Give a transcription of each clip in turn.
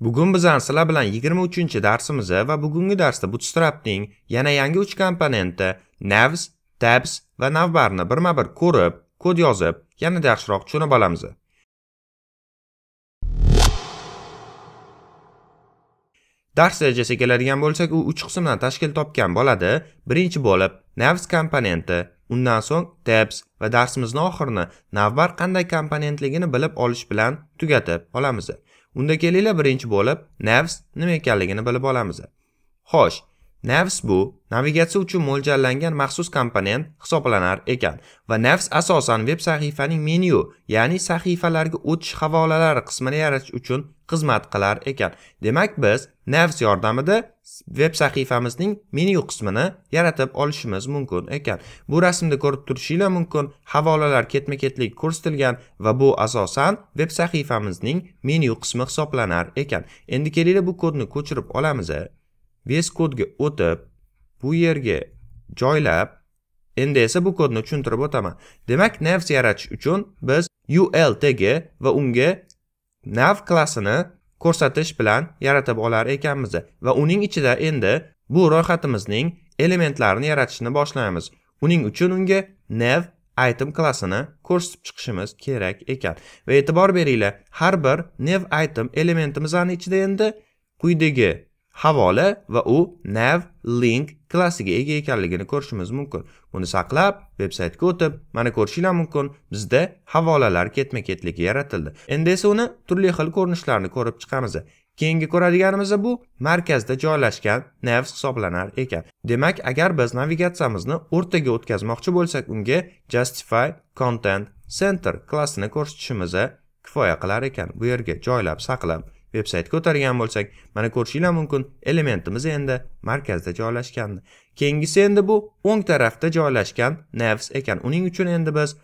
Bugun biz sizlar bilan 23 darsimizni va bugungi darsda Bootstrap'ning yana yangi 3 komponenti Navs, Tabs va Navbarni birma-bir ko'rib, kod yozib, yanada yaxshiroq tushunib olamiz. Dars rejasi keladigan bo'lsak, u 3 qismdan tashkil topgan bo'ladi. Birinchi bo'lib Navs komponenti, undan so'ng Tabs va darsimizning oxirini Navbar qanday komponentligini bilib olish bilan tugatib olamiz. Unda kelinglar birinchi bo'lib navs nima ekanligini bilib olamiz. Xo'sh, navs bu navigatsiya uchun mo'ljallangan maxsus komponent hisoblanar ekan va navs asosan veb sahifaning menyu, ya'ni sahifalarga o'tish havolalari qismini yaratish uchun xizmat qilar ekan. Demak, biz navs yordamida veb sahifamizning menyu qismini yaratib olishimiz mumkin ekan bu rasmda ko'rib turishinglar mumkin havolalar ketma ketlik ko'rsatilgan va bu asosan veb sahifamizning menyu qismi hisoblanar ekan endi kelinglar bu kodni ko'chirib olamiz e. vs kodga o'tib bu yerga joylab endi esa bu kodni tushuntirib o'taman demak nav yaratish uchun biz ul tagi va unga nav klassini ko'rsatish bilan yaratib olar ekanmiz va uning ichida endi bu ro'yxatimizning elementlarini yaratishni boshlaymiz uning uchun unga nav e item klassini ko'rsatib chiqishimiz kerak ekan va e'tibor beringlar har bir nav e item elementimizni ichida endi quyidagi havola va u nav link klassiga ega ekanligini ko'rishimiz mumkin buni saqlab veb saytga o'tib mana ko'rishinglar mumkin bizda havolalar ketma ketligi yaratildi endi esa uni turli xil ko'rinishlarni ko'rib chiqamiz keyingi ko'radiganimiz bu markazda joylashgan nav hisoblanar ekan demak agar biz navigatsiyamizni o'rtaga o'tkazmoqchi bo'lsak unga justify content center klassini ko'rsatishimiz kifoya qilar ekan bu yerga joylab saqlab veb sayt o'tadigan bo'lsak mana ko'rishinglar mumkin elementimiz endi markazda joylashgan keyingisi endi bu o'ng tarafda joylashgan navs ekan uning uchun endi biz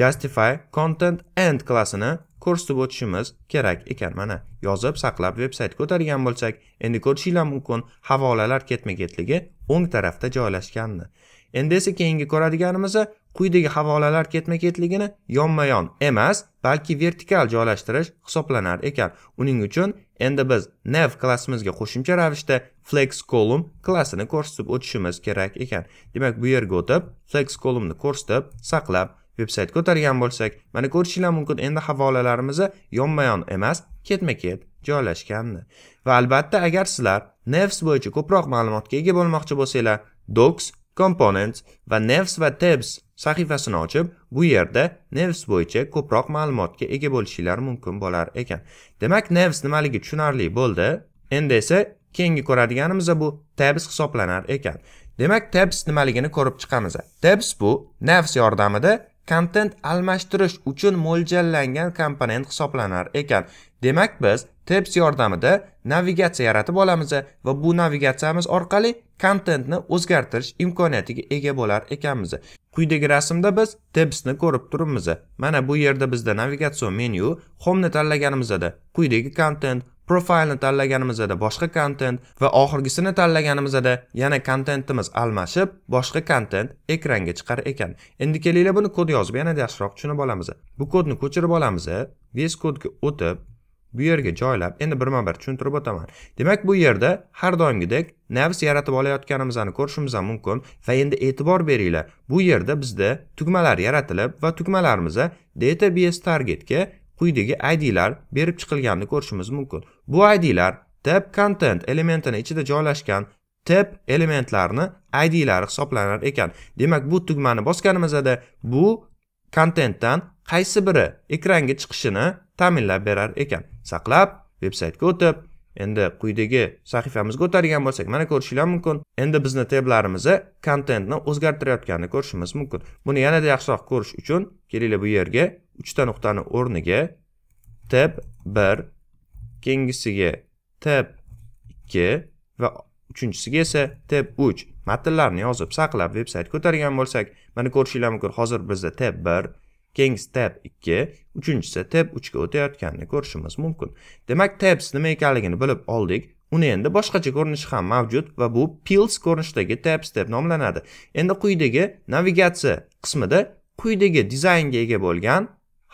justify content and klassini ko'rsatib o'tishimiz kerak ekan mana yozib saqlab veb sayt o'tadigan bo'lsak endi ko'rishinglar mumkin havolalar ketma ketligi o'ng tarafda joylashgandi endi esa keyingi ko'radiganimiz quyidagi havolalar ketma ketligini yonma yon emas balki vertikal joylashtirish hisoblanar ekan uning uchun endi biz nav e klassimizga qo'shimcha ravishda flex column klassini ko'rsatib o'tishimiz kerak ekan demak bu yerga o'tib flex columnni ko'rsatib saqlab veb sayt ko'targan bo'lsak mana ko'rishinglar mumkin endi havolalarimizni yonma yon emas ketma ket joylashganini va albatta agar sizlar nevs bo'yicha ko'proq ma'lumotga ega bo'lmoqchi bo'lsanglar docs components va nevs va tabs sahifasini ochib bu yerda nevs bo'yicha ko'proq ma'lumotga ega bo'lishinglar mumkin bo'lar ekan demak nevs nimaligi tushunarli bo'ldi endi esa keyingi ko'radiganimiz bu tabs hisoblanar ekan demak tabs nimaligini ko'rib chiqamiz tabs bu navs yordamida kontent almashtirish uchun mo'ljallangan komponent hisoblanar ekan demak biz tabs yordamida navigatsiya yaratib olamiz va bu navigatsiyamiz orqali kontentni o'zgartirish imkoniyatiga ega bo'lar ekanmiz Quyidagi rasmda biz tabsni ko'rib turibmiz. Mana bu yerda bizda navigatsion menyu, home ni tanlaganimizda quyidagi content, profilni tanlaganimizda boshqa kontent va oxirgisini tanlaganimizda yana kontentimiz almashib boshqa kontent ekranga chiqar ekan endi kelinglar buni kod yozib yanada yaxshiroq tushunib olamiz bu kodni ko'chirib olamiz VS Code'ga o'tib bu yerga joylab endi birma bir tushuntirib o'taman demak bu yerda har doimgidek navs yaratib olayotganimizni ko'rishimiz ham mumkin va endi e'tibor beringlar bu yerda bizda tugmalar yaratilib va tugmalarimizda database targetga quyidagi idlar berib chiqilganini ko'rishimiz mumkin bu idlar tab content elementini ichida joylashgan tab elementlarni idlari hisoblanar ekan demak bu tugmani bosganimizda bu kontentdan qaysi biri ekranga chiqishini ta'minlab berar ekan saqlab veb saytga o'tib endi quyidagi sahifamizga o'tadigan bo'lsak mana ko'rishinglar mumkin endi bizni teblarimizni kontentni o'zgartirayotganini ko'rishimiz mumkin buni yanada yaxshiroq ko'rish uchun kelinglar bu yerga uchta nuqtani o'rniga tab bir keyingisiga tab ikki va uchinchisiga esa tab uch matnlarni yozib saqlab veb saytga o'tadigan bo'lsak mana ko'rishinglar mumkin hozir bizda tab bir Kings tab 2 uchinchisi tab 3 ga o'tayotganini ko'rishimiz mumkin demak tabs nima ekanligini bilib oldik uni endi boshqacha ko'rinishi ham mavjud va bu pills ko'rinishidagi tabs deb nomlanadi endi quyidagi navigatsiya qismida quyidagi dizaynga ega bo'lgan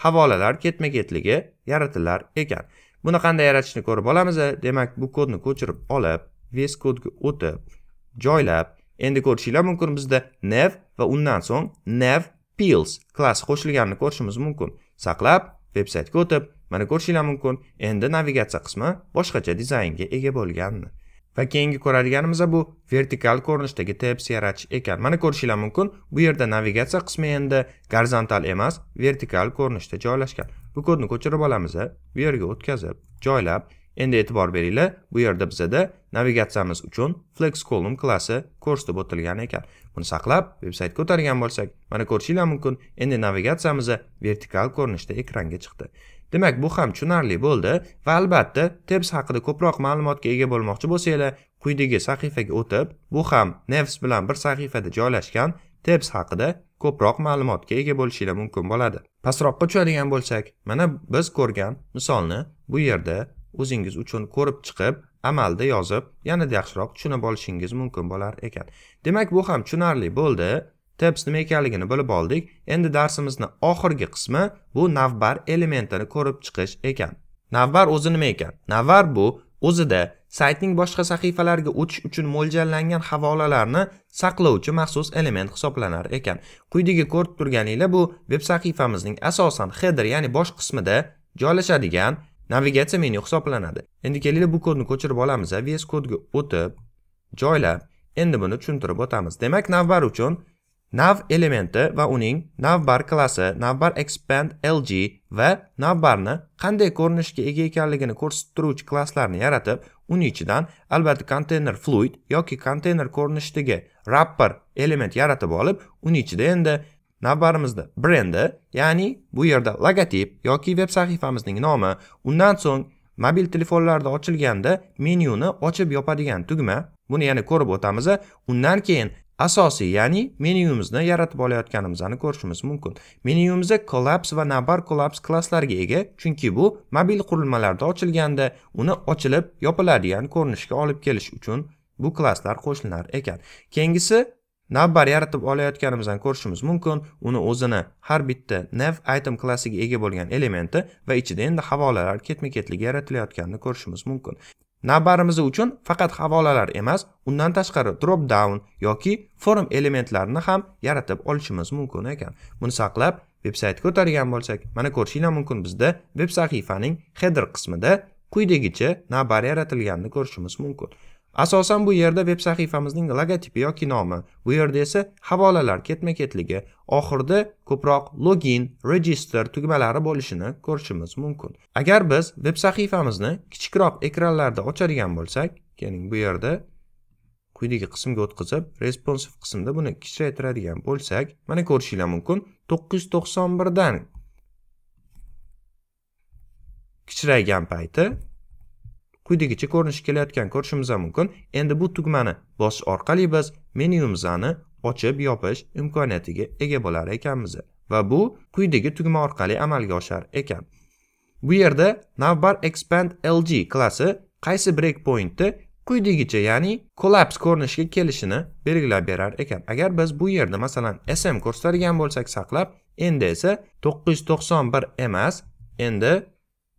havolalar ketma ketligi yaratilar ekan buni qanday yaratishni ko'rib olamiz demak bu kodni ko'chirib olib vs ga o'tib joylab endi ko'rishingiz mumkin bizda nav va undan so'ng nav pills klassi qo'shilganini ko'rishimiz mumkin saqlab veb saytga o'tib mana ko'rishinglar mumkin endi navigatsiya qismi boshqacha dizaynga ega bo'lganini va keyingi ko'radiganimiz bu vertikal ko'rinishdagi teps yaratish ekan mana ko'rishinglar mumkin bu yerda navigatsiya qismi endi gorizontal emas vertikal ko'rinishda joylashgan bu kodni ko'chirib olamiz bu yerga o'tkazib joylab endi e'tibor beringlar bu yerda bizada navigatsiyamiz uchun flex column klassi ko'rsatib o'tilgan ekan buni saqlab veb saytga ko'targan bo'lsak mana ko'rishinglar mumkin endi navigatsiyamiz vertikal ko'rinishda ekranga chiqdi demak bu ham tushunarli bo'ldi va albatta tabs e haqida ko'proq ma'lumotga ega bo'lmoqchi bo'lsanglar quyidagi sahifaga o'tib bu ham nevs bilan bir sahifada joylashgan tabs e haqida ko'proq ma'lumotga ega bo'lishinglar mumkin bo'ladi pastroqqa tushadigan bo'lsak mana biz ko'rgan misolni bu yerda o'zingiz uchun ko'rib chiqib amalda yozib yanada yaxshiroq tushunib olishingiz mumkin bo'lar ekan demak bu ham tushunarli bo'ldi tips nima ekanligini bilib oldik endi darsimizni oxirgi qismi bu navbar elementini ko'rib chiqish ekan navbar o'zi nima ekan navbar bu o'zida saytning boshqa sahifalariga o'tish uchun mo'ljallangan havolalarni saqlovchi maxsus element hisoblanar ekan quyidagi ko'rib turganinglar bu veb sahifamizning asosan header ya'ni bosh qismida joylashadigan navigatsiya menyu hisoblanadi endi kelinglar bu kodni ko'chirib olamiz vs kodga o'tib joylab endi buni tushuntirib o'tamiz demak navbar uchun nav elementi va uning navbar klassi navbar expand lg va navbarni qanday ko'rinishga ega ekanligini ko'rsatib turuvchi klasslarni yaratib uning ichidan albatta container fluid yoki container ko'rinishidagi wrapper element yaratib olib uning ichida endi navbarimizda brendi ya'ni bu yerda logotip yoki veb sahifamizning nomi undan so'ng mobil telefonlarda ochilganda menyuni ochib yopadigan tugma buni yana ko'rib o'tamiz undan keyin asosiy ya'ni menyumizni yaratib olayotganimizni ko'rishimiz mumkin menyumizda collapse va navbar collapse klasslarga ega chunki bu mobil qurilmalarda ochilganda uni ochilib yopiladigan ko'rinishga olib kelish uchun bu klasslar qo'shilar ekan keyingisi navbar yaratib olayotganimizdan ko'rishimiz mumkin uni o'zini har bitta nav item klassiga ega bo'lgan elementi va ichida endi havolalar ketma ketligi yaratilayotganini ko'rishimiz mumkin navbarimiz uchun faqat havolalar emas undan tashqari drop down yoki form elementlarini ham yaratib olishimiz mumkin ekan buni saqlab veb sayt ko'targan bo'lsak mana ko'rishinglar mumkin bizda veb sahifaning header qismida quyidagicha navbar yaratilganini ko'rishimiz mumkin asosan bu yerda veb sahifamizning logotipi yoki nomi bu yerda esa havolalar ketma ketligi oxirida ko'proq login register tugmalari bo'lishini ko'rishimiz mumkin agar biz veb sahifamizni kichikroq ekranlarda ochadigan bo'lsak keling bu yerda quyidagi qismga o'tkazib responsive qismda buni kichraytiradigan bo'lsak mana ko'rishinglar mumkin to'qqiz yuz to'qson birdan kichraygan payti quyidagicha ko'rinishi kelayotgan ko'rishimiz mumkin endi bu tugmani bosish orqali biz menyumizni ochib yopish imkoniyatiga ega bo'lar ekanmiz va bu quyidagi tugma orqali amalga oshar ekan bu yerda navbar expand lg klassi qaysi breakpointni quyidagicha ya'ni kollaps ko'rinishga kelishini belgilab berar ekan agar biz bu yerda masalan sm ko'rsatadigan bo'lsak saqlab endi esa 991 emas endi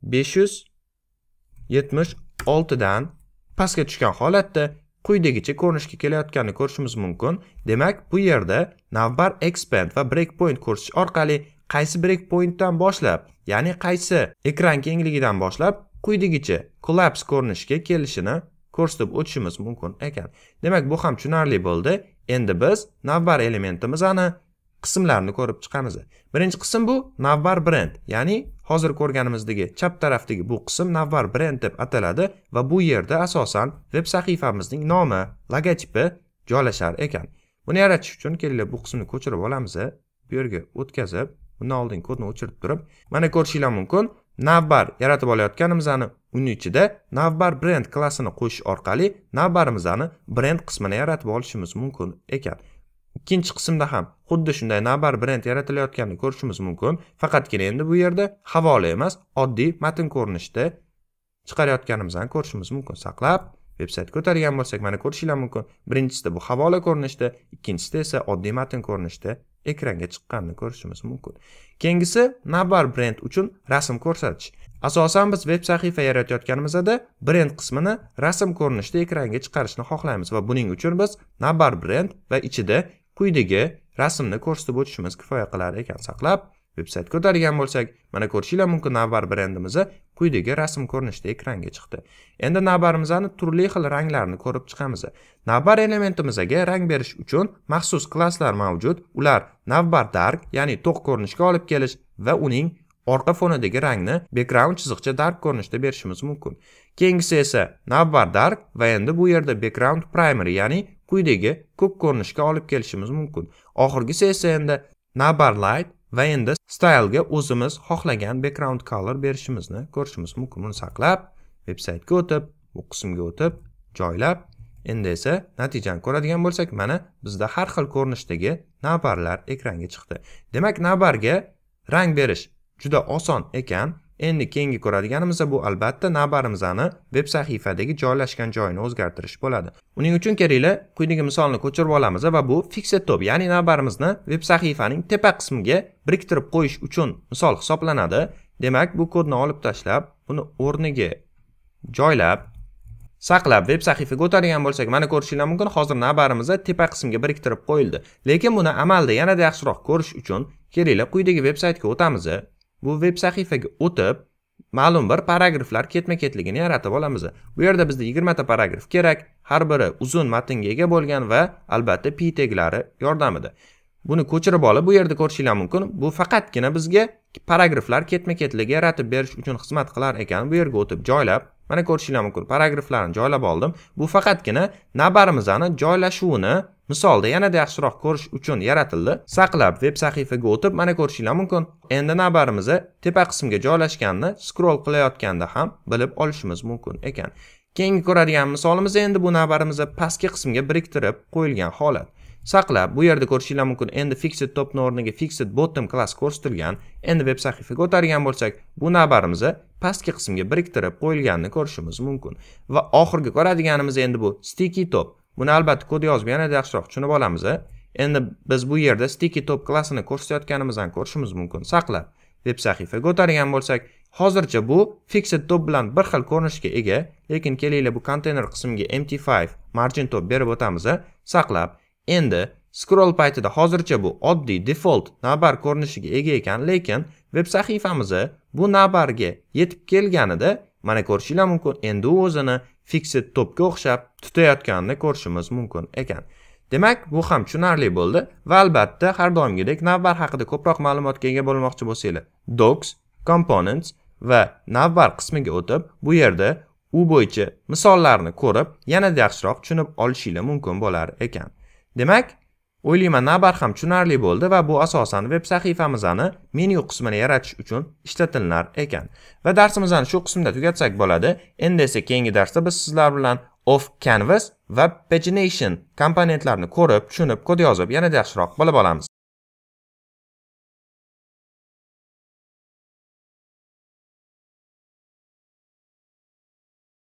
576 6 dan pastga tushgan holatda quyidagicha ko'rinishga kelayotganini ko'rishimiz mumkin demak bu yerda navbar expand va breakpoint ko'rsatish orqali qaysi breakpointdan boshlab ya'ni qaysi ekran kengligidan boshlab quyidagicha collapse ko'rinishga kelishini ko'rsatib o'tishimiz mumkin ekan demak bu ham tushunarli bo'ldi endi biz navbar elementimizni qismlarini ko'rib chiqamiz birinchi qism bu navbar brend ya'ni hozir ko'rganimizdagi chap tarafdagi bu qism navbar brend deb ataladi va bu yerda asosan veb sahifamizning nomi logotipi joylashar ekan buni yaratish uchun kelinglar bu qismni ko'chirib olamiz bu yerga o'tkazib bundan oldin kodni o'chirib turib mana ko'rishinglar mumkin navbar yaratib olayotganimizni uni ichida navbar brend klassini qo'shish orqali navbarimizni brend qismini yaratib olishimiz mumkin ekan ikkinchi qismda ham xuddi shunday navbar brend yaratilayotganini ko'rishimiz mumkin faqatgina endi bu yerda havola emas oddiy matn ko'rinishida chiqarayotganimizni ko'rishimiz mumkin saqlab veb sayt ko'targan bo'lsak mana ko'rishinglar mumkin birinchisida bu havola ko'rinishida ikkinchisida esa oddiy matn ko'rinishida ekranga chiqqanini ko'rishimiz mumkin keyingisi navbar brend uchun rasm ko'rsatish asosan biz veb sahifa yaratayotganimizda brend qismini rasm ko'rinishida ekranga chiqarishni xohlaymiz va buning uchun biz navbar brend va ichida quyidagi rasmni ko'rsatib o'tishimiz kifoya qilar ekan saqlab veb sayt ko'targan bo'lsak mana ko'rishinglar mumkin navbar brendimiz quyidagi rasm ko'rinishida ekranga chiqdi endi navbarimizni turli xil ranglarini ko'rib chiqamiz navbar elementimizga rang berish uchun maxsus klasslar mavjud ular navbar dark ya'ni to'q ko'rinishga olib kelish va uning orqa fonidagi rangni background chiziqcha dark ko'rinishda berishimiz mumkin keyingisi esa navbar dark va endi bu yerda background primary ya'ni quyidagi ko'p ko'rinishga olib kelishimiz mumkin oxirgi sessiyada nabar light va endi stylega o'zimiz xohlagan background color berishimizni ko'rishimiz mumkin buni saqlab veb saytga o'tib bu qismga o'tib joylab endi esa natijani ko'radigan bo'lsak mana bizda har xil ko'rinishdagi nabarlar ekranga chiqdi demak nabarga rang berish juda oson ekan Endi keyingi ko'radiganimizda bu albatta navbarimizni veb sahifadagi joylashgan joyini o'zgartirish bo'ladi. Uning uchun kerakli quyidagi misolni ko'chirib olamiz va bu fixed top, ya'ni navbarimizni veb sahifaning tepa qismiga biriktirib qo'yish uchun misol hisoblanadi. Demak, bu kodni olib tashlab, buni o'rniga joylab saqlab veb sahifaga o'tadigan bo'lsak mana ko'rishinglar mumkin hozir navbarimizni tepa qismga biriktirib qo'yildi lekin buni amalda yanada yaxshiroq ko'rish uchun kerakli quyidagi veb saytga o'tamiz bu veb sahifaga o'tib ma'lum bir paragraflar ketma ketligini yaratib olamiz bu yerda bizda yigirmata paragraf kerak har biri uzun matnga ega bo'lgan va albatta p teglari yordamida buni ko'chirib olib bu yerda ko'rishinglar mumkin bu faqatgina bizga paragraflar ketma ketligi yaratib berish uchun xizmat qilar ekan bu yerga o'tib joylab mana ko'rishinglar mumkin paragraflarni joylab oldim bu faqatgina nabarimizani joylashuvini Misolda yanada yaxshiroq ko'rish uchun yaratildi. Saqlab veb sahifaga o'tib, mana ko'rishinglar mumkin. Endi navbarimizni tepa qismga joylashganini scroll qilayotganda ham bilib olishimiz mumkin ekan. Keyingi ko'radigan misolimiz endi bu navbarimizni pastki qismga biriktirib qo'yilgan holat. Saqlab, bu yerda ko'rishinglar mumkin, endi fixed topni o'rniga fixed bottom class ko'rsatilgan. Endi veb sahifaga o'tadigan bo'lsak, bu navbarimizni pastki qismga biriktirib qo'yilganini ko'rishimiz mumkin. Va oxirgi ko'radiganimiz endi bu sticky top. buni albatta kod yozib yanada yaxshiroq tushunib olamiz endi biz bu yerda sticky top klassini ko'rsatayotganimizdan ko'rishimiz mumkin saqlab veb sahifaga o'tadigan bo'lsak hozircha bu fixed top bilan bir xil ko'rinishga ega lekin kelinglar bu konteyner qismiga mt5 margin top berib o'tamiz saqlab endi scroll paytida hozircha bu oddiy default navbar ko'rinishiga ega ekan lekin veb sahifamiz bu navbarga yetib kelganida mana ko'rishinglar mumkin endi u o'zini fixed topga o'xshab tutayotganini ko'rishimiz mumkin ekan demak bu ham tushunarli bo'ldi va albatta har doimgidek navbar haqida ko'proq ma'lumotga ega bo'lmoqchi bo'lsanglar docs components va navbar qismiga o'tib bu yerda u bo'yicha misollarni ko'rib yanada yaxshiroq tushunib olishinglar mumkin bo'lar ekan demak o'ylayman nabar ham tushunarli bo'ldi va bu asosan veb sahifamizni menyu qismini yaratish uchun ishlatilar ekan va darsimizni shu qismda tugatsak bo'ladi endi esa keyingi darsda biz sizlar bilan of canvas va pagination komponentlarini ko'rib tushunib kod yozib yanada yaxshiroq bilib olamiz